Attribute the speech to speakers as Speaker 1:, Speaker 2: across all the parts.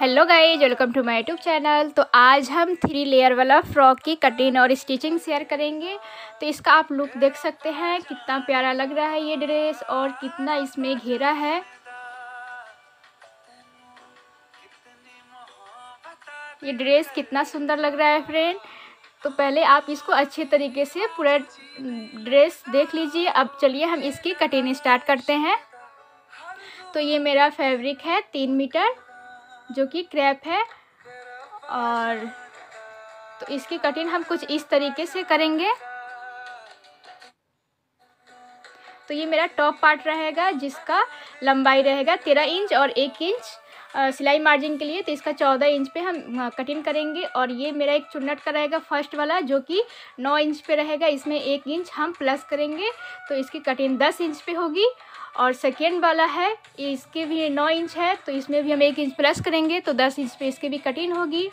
Speaker 1: hello guys welcome to my YouTube channel तो आज हम थ्री लेयर वाला फ्रॉक की कटिंग और स्टिचिंग शेयर करेंगे तो इसका आप लुक देख सकते हैं कितना प्यारा लग रहा है ये ड्रेस और कितना इसमें घेरा है ये ड्रेस कितना सुंदर लग रहा है फ्रेंड तो पहले आप इसको अच्छे तरीके से पूरा ड्रेस देख लीजिए अब चलिए हम इसकी कटिंग स्टार्ट करते हैं तो ये मेरा फैब्रिक है तीन मीटर जो कि क्रैप है और तो इसकी कटिंग हम कुछ इस तरीके से करेंगे तो ये मेरा टॉप पार्ट रहेगा जिसका लंबाई रहेगा तेरह इंच और एक इंच सिलाई मार्जिन के लिए तो इसका चौदह इंच पे हम कटिंग करेंगे और ये मेरा एक चुन्नट का रहेगा फर्स्ट वाला जो कि नौ इंच पे रहेगा इसमें एक इंच हम प्लस करेंगे तो इसकी कटिंग दस इंच पे होगी और सेकेंड वाला है इसके भी नौ इंच है तो इसमें भी हम एक इंच प्लस करेंगे तो दस इंच पे इसकी भी कटिंग होगी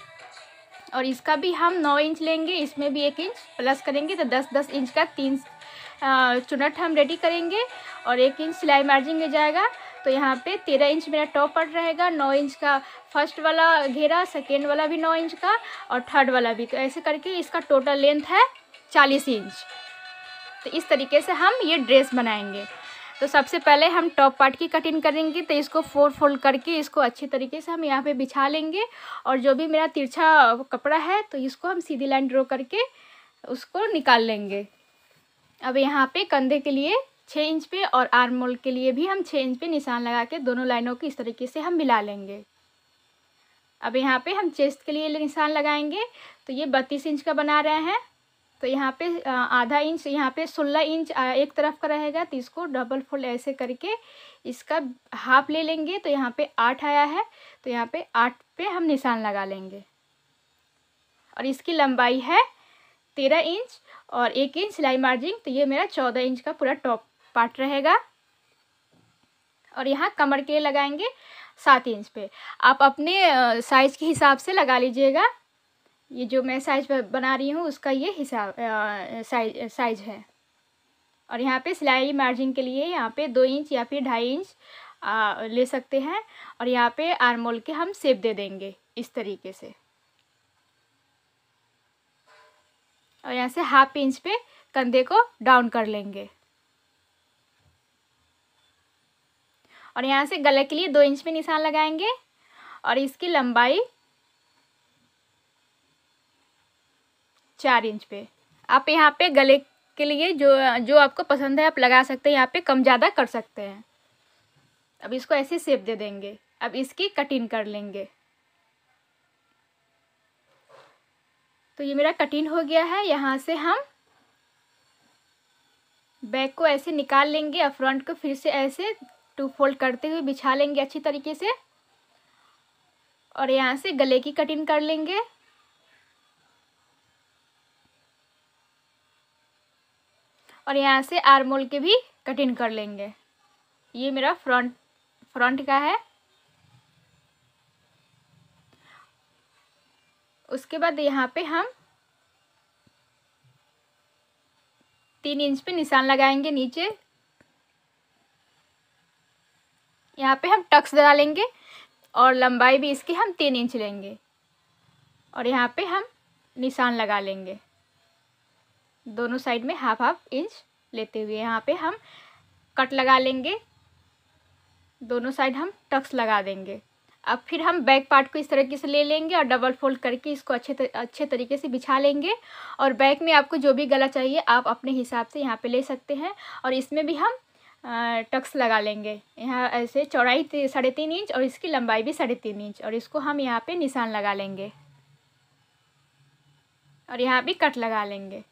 Speaker 1: और इसका भी हम नौ इंच लेंगे इसमें भी एक इंच प्लस करेंगे तो दस दस इंच का तीन चुनट हम रेडी करेंगे और एक इंच सिलाई मार्जिन में जाएगा तो यहाँ पे तेरह इंच मेरा टॉप पर रहेगा नौ इंच का फर्स्ट वाला घेरा सेकेंड वाला भी नौ इंच का और थर्ड वाला भी तो ऐसे करके इसका टोटल लेंथ है चालीस इंच तो इस तरीके से हम ये ड्रेस बनाएंगे तो सबसे पहले हम टॉप पार्ट की कटिंग करेंगे तो इसको फोर फोल्ड करके इसको अच्छे तरीके से हम यहाँ पे बिछा लेंगे और जो भी मेरा तिरछा कपड़ा है तो इसको हम सीधी लाइन ड्रॉ करके उसको निकाल लेंगे अब यहाँ पे कंधे के लिए छः इंच पे और आर्म होल के लिए भी हम छः इंच पे निशान लगा के दोनों लाइनों को इस तरीके से हम मिला लेंगे अब यहाँ पे हम चेस्ट के लिए निशान लगाएंगे तो ये बत्तीस इंच का बना रहे हैं तो यहाँ पे आधा इंच यहाँ पे सोलह इंच एक तरफ का रहेगा तो इसको डबल फोल्ड ऐसे करके इसका हाफ ले लेंगे तो यहाँ पे आठ आया है तो यहाँ पे आठ पे हम निशान लगा लेंगे और इसकी लंबाई है तेरह इंच और एक इंच सिलाई मार्जिन तो ये मेरा चौदह इंच का पूरा टॉप पार्ट रहेगा और यहाँ कमर के लिए लगाएंगे सात इंच पे आप अपने साइज के हिसाब से लगा लीजिएगा ये जो मैं साइज बना रही हूँ उसका ये हिसाब साइज साइज है और यहाँ पे सिलाई मार्जिन के लिए यहाँ पे दो इंच या फिर ढाई इंच आ, ले सकते हैं और यहाँ पे आरमोल के हम सेप दे देंगे इस तरीके से और यहाँ से हाफ इंच पे कंधे को डाउन कर लेंगे और यहाँ से गले के लिए दो इंच में निशान लगाएंगे और इसकी लंबाई चार इंच पे आप यहाँ पे गले के लिए जो जो आपको पसंद है आप लगा सकते हैं यहाँ पे कम ज़्यादा कर सकते हैं अब इसको ऐसे सेप दे देंगे अब इसकी कटिंग कर लेंगे तो ये मेरा कटिंग हो गया है यहाँ से हम बैक को ऐसे निकाल लेंगे और फ्रंट को फिर से ऐसे टू फोल्ड करते हुए बिछा लेंगे अच्छी तरीके से और यहाँ से गले की कटिंग कर लेंगे और यहाँ से आरमोल के भी कटिंग कर लेंगे ये मेरा फ्रंट फ्रंट का है उसके बाद यहाँ पे हम तीन इंच पे निशान लगाएंगे नीचे यहाँ पे हम टक्स डालेंगे और लंबाई भी इसकी हम तीन इंच लेंगे और यहाँ पे हम निशान लगा लेंगे दोनों साइड में हाफ हाफ इंच लेते हुए यहाँ पे हम कट लगा लेंगे दोनों साइड हम टक्स लगा देंगे अब फिर हम बैक पार्ट को इस तरीके से ले लेंगे और डबल फोल्ड करके इसको अच्छे तर, अच्छे तरीके से बिछा लेंगे और बैक में आपको जो भी गला चाहिए आप अपने हिसाब से यहाँ पे ले सकते हैं और इसमें भी हम टक्स लगा लेंगे यहाँ ऐसे चौड़ाई साढ़े तीन इंच और इसकी लंबाई भी साढ़े तीन इंच और इसको हम यहाँ पे निशान लगा लेंगे और यहाँ भी कट लगा लेंगे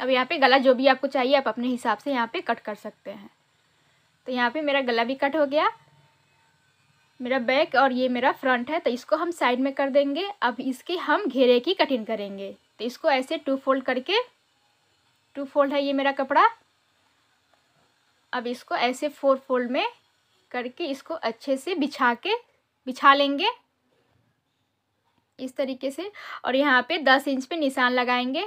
Speaker 1: अब यहाँ पे गला जो भी आपको चाहिए आप अपने हिसाब से यहाँ पे कट कर सकते हैं तो यहाँ पे मेरा गला भी कट हो गया मेरा बैक और ये मेरा फ्रंट है तो इसको हम साइड में कर देंगे अब इसके हम घेरे की कटिंग करेंगे तो इसको ऐसे टू फोल्ड करके टू फोल्ड है ये मेरा कपड़ा अब इसको ऐसे फोर फोल्ड में करके इसको अच्छे से बिछा के बिछा लेंगे इस तरीके से और यहाँ पे दस इंच पे निशान लगाएंगे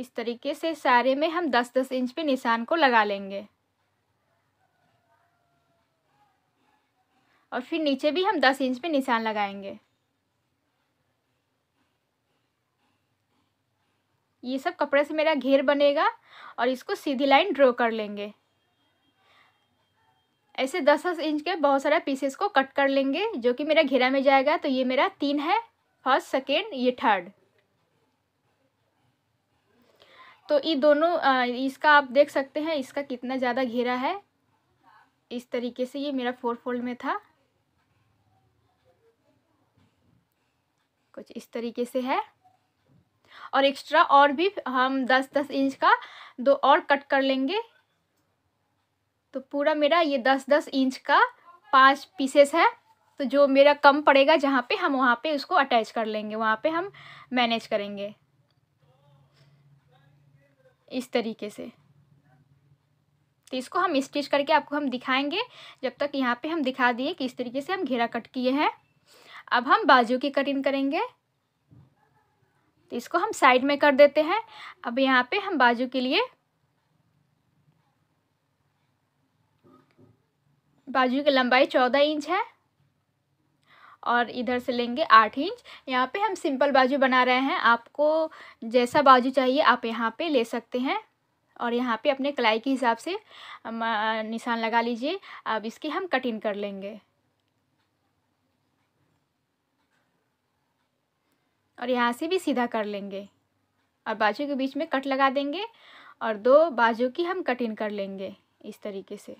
Speaker 1: इस तरीके से सारे में हम दस दस इंच पे निशान को लगा लेंगे और फिर नीचे भी हम दस इंच पे निशान लगाएंगे ये सब कपड़े से मेरा घेर बनेगा और इसको सीधी लाइन ड्रॉ कर लेंगे ऐसे दस दस इंच के बहुत सारे पीसेस को कट कर लेंगे जो कि मेरा घेरा में जाएगा तो ये मेरा तीन है फर्स्ट सेकेंड ये थर्ड तो ये दोनों इसका आप देख सकते हैं इसका कितना ज़्यादा घेरा है इस तरीके से ये मेरा फोर फोल्ड में था कुछ इस तरीके से है और एक्स्ट्रा और भी हम दस दस इंच का दो और कट कर लेंगे तो पूरा मेरा ये दस दस इंच का पांच पीसेस है तो जो मेरा कम पड़ेगा जहाँ पे हम वहाँ पे उसको अटैच कर लेंगे वहाँ पे हम मैनेज करेंगे इस तरीके से तो इसको हम स्टिच करके आपको हम दिखाएंगे जब तक यहाँ पे हम दिखा दिए कि इस तरीके से हम घेरा कट किए हैं अब हम बाजू की कटिंग करेंगे तो इसको हम साइड में कर देते हैं अब यहाँ पे हम बाजू के लिए बाजू की लंबाई चौदह इंच है और इधर से लेंगे आठ इंच यहाँ पे हम सिंपल बाजू बना रहे हैं आपको जैसा बाजू चाहिए आप यहाँ पे ले सकते हैं और यहाँ पे अपने कलाई के हिसाब से निशान लगा लीजिए अब इसकी हम कटिंग कर लेंगे और यहाँ से भी सीधा कर लेंगे और बाजू के बीच में कट लगा देंगे और दो बाजू की हम कटिंग कर लेंगे इस तरीके से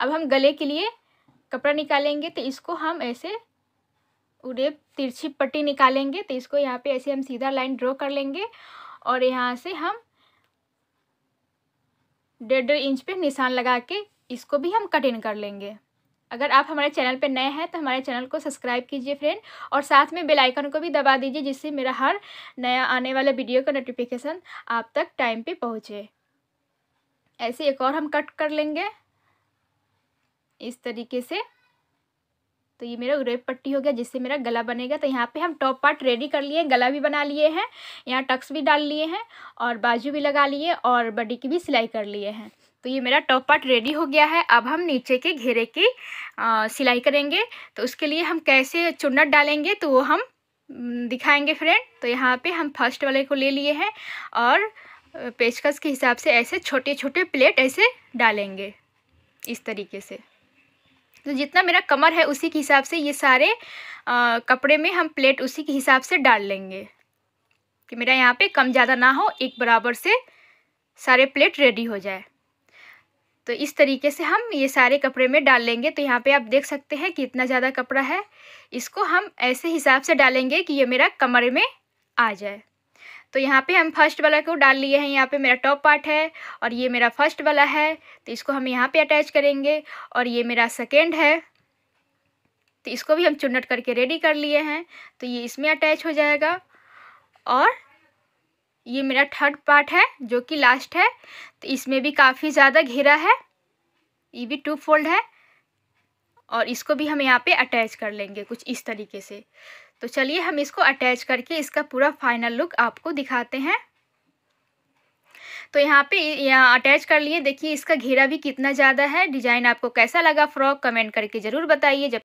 Speaker 1: अब हम गले के लिए कपड़ा निकालेंगे तो इसको हम ऐसे उड़े तिरछी पट्टी निकालेंगे तो इसको यहाँ पे ऐसे हम सीधा लाइन ड्रॉ कर लेंगे और यहाँ से हम डेढ़ डेढ़ इंच पे निशान लगा के इसको भी हम कटिंग कर लेंगे अगर आप हमारे चैनल पर नए हैं तो हमारे चैनल को सब्सक्राइब कीजिए फ्रेंड और साथ में बेल आइकन को भी दबा दीजिए जिससे मेरा हर नया आने वाला वीडियो का नोटिफिकेशन आप तक टाइम पे पहुँचे ऐसे एक और हम कट कर लेंगे इस तरीके से तो ये मेरा उरेब पट्टी हो गया जिससे मेरा गला बनेगा तो यहाँ पे हम टॉप पार्ट रेडी कर लिए गला भी बना लिए हैं यहाँ टक्स भी डाल लिए हैं और बाजू भी लगा लिए और बॉडी की भी सिलाई कर लिए हैं तो ये मेरा टॉप पार्ट रेडी हो गया है अब हम नीचे के घेरे की आ, सिलाई करेंगे तो उसके लिए हम कैसे चुन्नट डालेंगे तो वो हम दिखाएंगे फ्रेंड तो यहाँ पे हम फर्स्ट वाले को ले लिए हैं और पेचकस के हिसाब से ऐसे छोटे छोटे प्लेट ऐसे डालेंगे इस तरीके से तो जितना मेरा कमर है उसी के हिसाब से ये सारे आ, कपड़े में हम प्लेट उसी के हिसाब से डाल लेंगे कि मेरा यहाँ पे कम ज़्यादा ना हो एक बराबर से सारे प्लेट रेडी हो जाए तो इस तरीके से हम ये सारे कपड़े में डाल लेंगे तो यहाँ पे आप देख सकते हैं कि इतना ज़्यादा कपड़ा है इसको हम ऐसे हिसाब से डालेंगे कि ये मेरा कमर में आ जाए तो यहाँ पे हम फर्स्ट वाला को डाल लिए हैं यहाँ पे मेरा टॉप पार्ट है और ये मेरा फर्स्ट वाला है तो इसको हम यहाँ पे अटैच करेंगे और ये मेरा सेकेंड है तो इसको भी हम चुनट करके रेडी कर लिए हैं तो ये इसमें अटैच हो जाएगा और ये मेरा थर्ड पार्ट है जो कि लास्ट है तो इसमें भी काफ़ी ज़्यादा घेरा है ये भी टू फोल्ड है और इसको भी हम यहाँ पे अटैच कर लेंगे कुछ इस तरीके से तो चलिए हम इसको अटैच करके इसका पूरा फाइनल लुक आपको दिखाते हैं तो यहाँ पे यहाँ अटैच कर लिए देखिए इसका घेरा भी कितना ज़्यादा है डिज़ाइन आपको कैसा लगा फ्रॉक कमेंट करके ज़रूर बताइए जब